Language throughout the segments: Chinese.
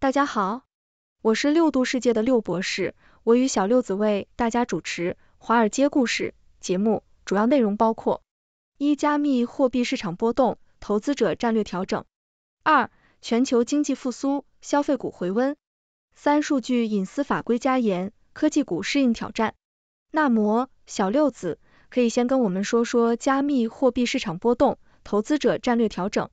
大家好，我是六度世界的六博士，我与小六子为大家主持《华尔街故事》节目，主要内容包括：一、加密货币市场波动，投资者战略调整；二、全球经济复苏，消费股回温；三、数据隐私法规加严，科技股适应挑战。那么，小六子可以先跟我们说说加密货币市场波动，投资者战略调整。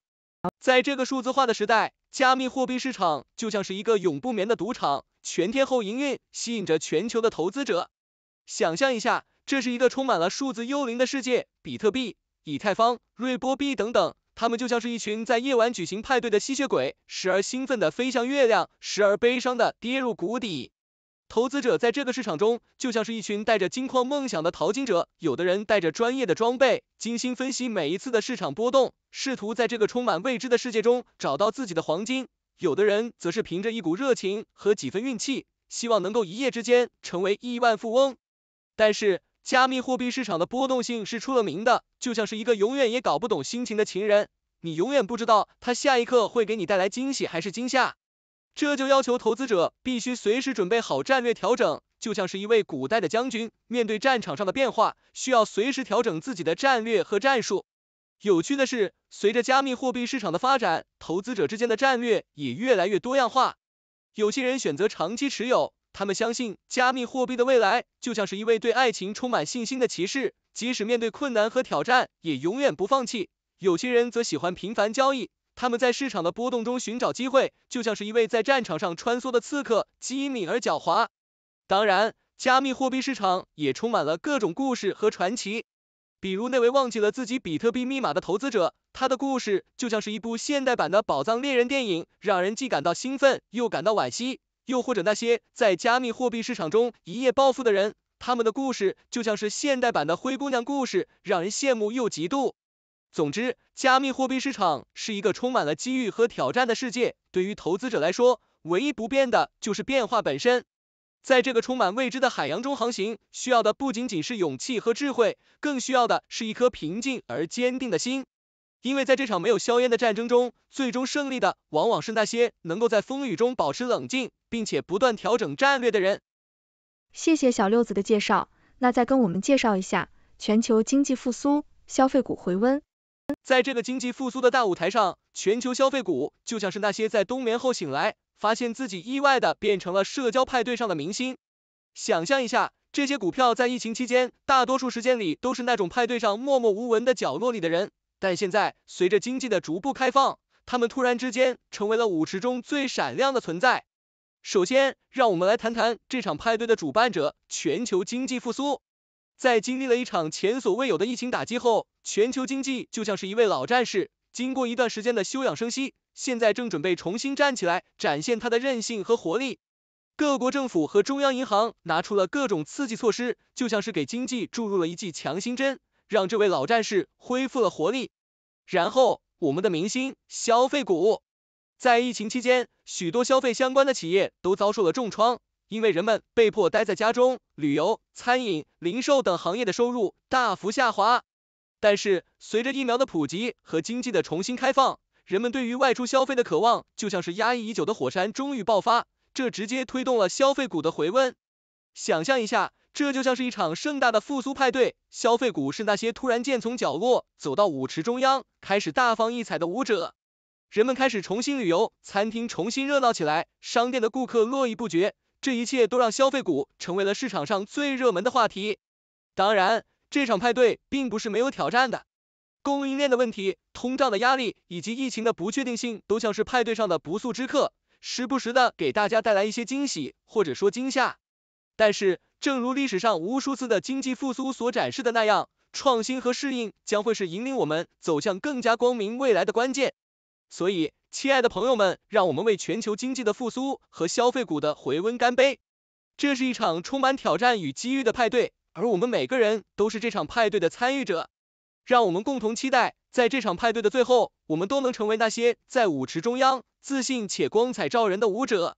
在这个数字化的时代，加密货币市场就像是一个永不眠的赌场，全天候营运，吸引着全球的投资者。想象一下，这是一个充满了数字幽灵的世界，比特币、以太坊、瑞波币等等，它们就像是一群在夜晚举行派对的吸血鬼，时而兴奋的飞向月亮，时而悲伤的跌入谷底。投资者在这个市场中，就像是一群带着金矿梦想的淘金者。有的人带着专业的装备，精心分析每一次的市场波动，试图在这个充满未知的世界中找到自己的黄金；有的人则是凭着一股热情和几分运气，希望能够一夜之间成为亿万富翁。但是，加密货币市场的波动性是出了名的，就像是一个永远也搞不懂心情的情人，你永远不知道他下一刻会给你带来惊喜还是惊吓。这就要求投资者必须随时准备好战略调整，就像是一位古代的将军面对战场上的变化，需要随时调整自己的战略和战术。有趣的是，随着加密货币市场的发展，投资者之间的战略也越来越多样化。有些人选择长期持有，他们相信加密货币的未来，就像是一位对爱情充满信心的骑士，即使面对困难和挑战，也永远不放弃。有些人则喜欢频繁交易。他们在市场的波动中寻找机会，就像是一位在战场上穿梭的刺客，机敏而狡猾。当然，加密货币市场也充满了各种故事和传奇，比如那位忘记了自己比特币密码的投资者，他的故事就像是一部现代版的宝藏猎人电影，让人既感到兴奋又感到惋惜；又或者那些在加密货币市场中一夜暴富的人，他们的故事就像是现代版的灰姑娘故事，让人羡慕又嫉妒。总之，加密货币市场是一个充满了机遇和挑战的世界。对于投资者来说，唯一不变的就是变化本身。在这个充满未知的海洋中航行，需要的不仅仅是勇气和智慧，更需要的是一颗平静而坚定的心。因为在这场没有硝烟的战争中，最终胜利的往往是那些能够在风雨中保持冷静，并且不断调整战略的人。谢谢小六子的介绍，那再跟我们介绍一下全球经济复苏，消费股回温。在这个经济复苏的大舞台上，全球消费股就像是那些在冬眠后醒来，发现自己意外的变成了社交派对上的明星。想象一下，这些股票在疫情期间大多数时间里都是那种派对上默默无闻的角落里的人，但现在随着经济的逐步开放，他们突然之间成为了舞池中最闪亮的存在。首先，让我们来谈谈这场派对的主办者——全球经济复苏。在经历了一场前所未有的疫情打击后，全球经济就像是一位老战士，经过一段时间的休养生息，现在正准备重新站起来，展现它的韧性和活力。各国政府和中央银行拿出了各种刺激措施，就像是给经济注入了一剂强心针，让这位老战士恢复了活力。然后，我们的明星消费股，在疫情期间，许多消费相关的企业都遭受了重创。因为人们被迫待在家中，旅游、餐饮、零售等行业的收入大幅下滑。但是随着疫苗的普及和经济的重新开放，人们对于外出消费的渴望就像是压抑已久的火山终于爆发，这直接推动了消费股的回温。想象一下，这就像是一场盛大的复苏派对，消费股是那些突然间从角落走到舞池中央，开始大放异彩的舞者。人们开始重新旅游，餐厅重新热闹起来，商店的顾客络绎不绝。这一切都让消费股成为了市场上最热门的话题。当然，这场派对并不是没有挑战的，供应链的问题、通胀的压力以及疫情的不确定性，都像是派对上的不速之客，时不时的给大家带来一些惊喜或者说惊吓。但是，正如历史上无数次的经济复苏所展示的那样，创新和适应将会是引领我们走向更加光明未来的关键。所以，亲爱的朋友们，让我们为全球经济的复苏和消费股的回温干杯！这是一场充满挑战与机遇的派对，而我们每个人都是这场派对的参与者。让我们共同期待，在这场派对的最后，我们都能成为那些在舞池中央自信且光彩照人的舞者。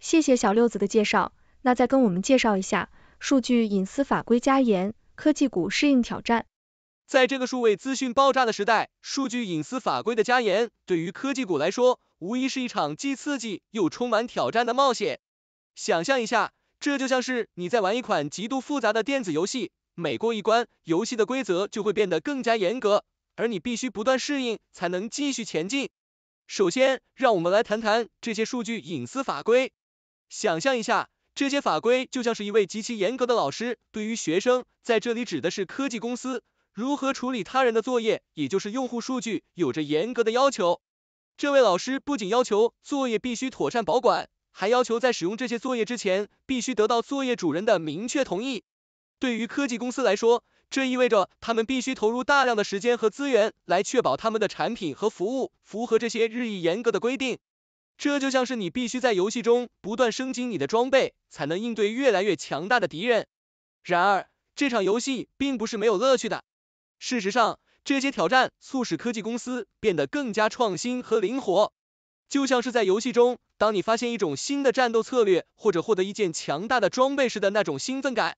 谢谢小六子的介绍，那再跟我们介绍一下数据隐私法规加严，科技股适应挑战。在这个数位资讯爆炸的时代，数据隐私法规的加严，对于科技股来说，无疑是一场既刺激又充满挑战的冒险。想象一下，这就像是你在玩一款极度复杂的电子游戏，每过一关，游戏的规则就会变得更加严格，而你必须不断适应才能继续前进。首先，让我们来谈谈这些数据隐私法规。想象一下，这些法规就像是一位极其严格的老师，对于学生，在这里指的是科技公司。如何处理他人的作业，也就是用户数据，有着严格的要求。这位老师不仅要求作业必须妥善保管，还要求在使用这些作业之前，必须得到作业主人的明确同意。对于科技公司来说，这意味着他们必须投入大量的时间和资源，来确保他们的产品和服务符合这些日益严格的规定。这就像是你必须在游戏中不断升级你的装备，才能应对越来越强大的敌人。然而，这场游戏并不是没有乐趣的。事实上，这些挑战促使科技公司变得更加创新和灵活，就像是在游戏中，当你发现一种新的战斗策略或者获得一件强大的装备时的那种兴奋感。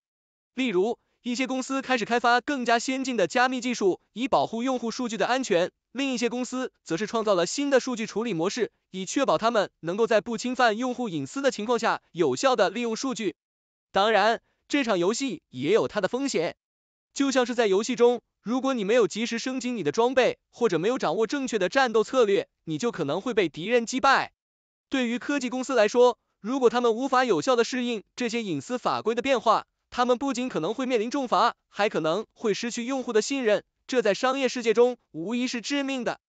例如，一些公司开始开发更加先进的加密技术，以保护用户数据的安全；另一些公司则是创造了新的数据处理模式，以确保他们能够在不侵犯用户隐私的情况下，有效地利用数据。当然，这场游戏也有它的风险。就像是在游戏中，如果你没有及时升级你的装备，或者没有掌握正确的战斗策略，你就可能会被敌人击败。对于科技公司来说，如果他们无法有效的适应这些隐私法规的变化，他们不仅可能会面临重罚，还可能会失去用户的信任，这在商业世界中无疑是致命的。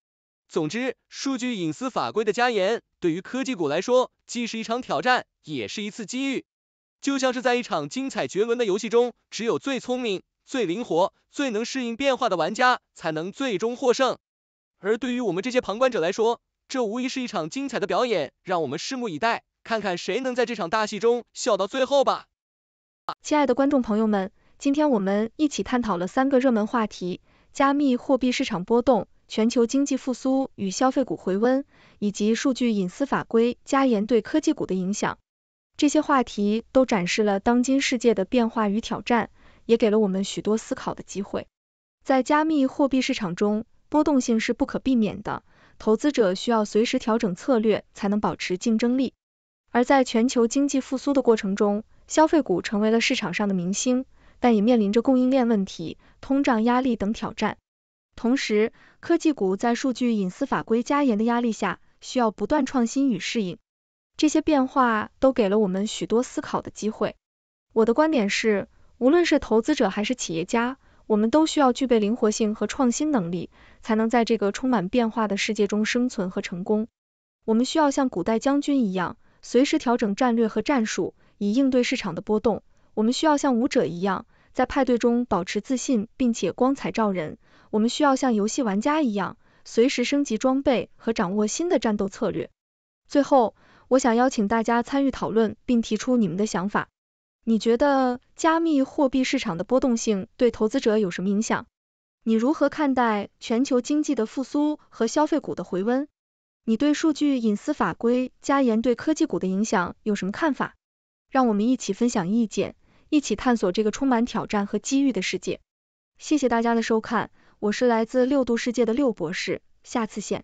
总之，数据隐私法规的加严对于科技股来说，既是一场挑战，也是一次机遇。就像是在一场精彩绝伦的游戏中，只有最聪明。最灵活、最能适应变化的玩家才能最终获胜。而对于我们这些旁观者来说，这无疑是一场精彩的表演，让我们拭目以待，看看谁能在这场大戏中笑到最后吧。亲爱的观众朋友们，今天我们一起探讨了三个热门话题：加密货币市场波动、全球经济复苏与消费股回温，以及数据隐私法规加严对科技股的影响。这些话题都展示了当今世界的变化与挑战。也给了我们许多思考的机会。在加密货币市场中，波动性是不可避免的，投资者需要随时调整策略才能保持竞争力。而在全球经济复苏的过程中，消费股成为了市场上的明星，但也面临着供应链问题、通胀压力等挑战。同时，科技股在数据隐私法规加严的压力下，需要不断创新与适应。这些变化都给了我们许多思考的机会。我的观点是。无论是投资者还是企业家，我们都需要具备灵活性和创新能力，才能在这个充满变化的世界中生存和成功。我们需要像古代将军一样，随时调整战略和战术，以应对市场的波动。我们需要像舞者一样，在派对中保持自信并且光彩照人。我们需要像游戏玩家一样，随时升级装备和掌握新的战斗策略。最后，我想邀请大家参与讨论，并提出你们的想法。你觉得加密货币市场的波动性对投资者有什么影响？你如何看待全球经济的复苏和消费股的回温？你对数据隐私法规加严对科技股的影响有什么看法？让我们一起分享意见，一起探索这个充满挑战和机遇的世界。谢谢大家的收看，我是来自六度世界的六博士，下次见。